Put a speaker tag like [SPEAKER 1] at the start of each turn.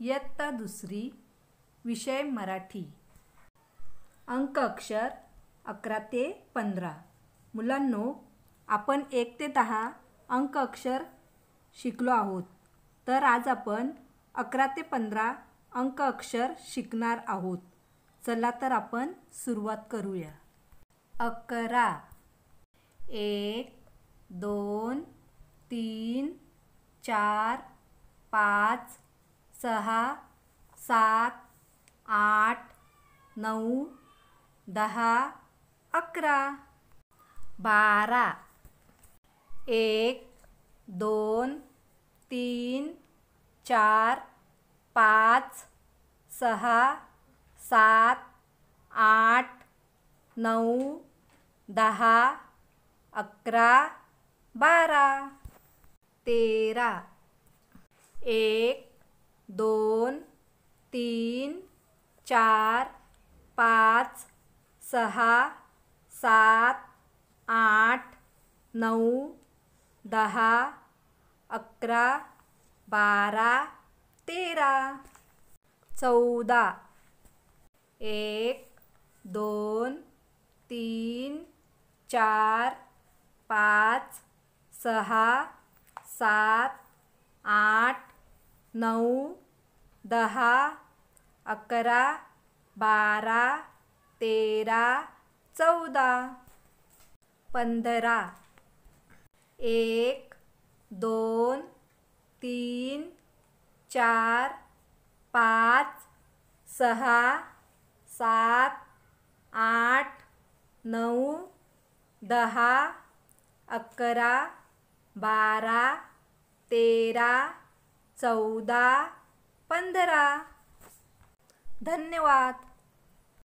[SPEAKER 1] इयत्ता दुसरी विषय मराठी अंक अक्षर अकरा ते पंधरा मुलांनो आपण एक ते दहा अंक अक्षर शिकलो आहोत तर आज आपण अकरा ते पंधरा अंक अक्षर शिकणार आहोत चला तर आपण सुरुवात करूया अकरा एक दोन तीन चार पाच सहा सात आठ नऊ दहा अकरा बारा एक दोन तीन चार पाच सहा सात आठ नऊ दहा अकरा बारा तेरा एक दोन तीन चार पाच सहा सात आठ नऊ दहा अकरा बारा तेरा चौदा एक दोन तीन चार पाच सहा सात आठ नऊ दहा अकरा बारा तेरा चौदा पंधरा एक दोन तीन चार पाच सहा सात आठ नऊ दहा अकरा बारा तेरा चौदा पंधरा धन्यवाद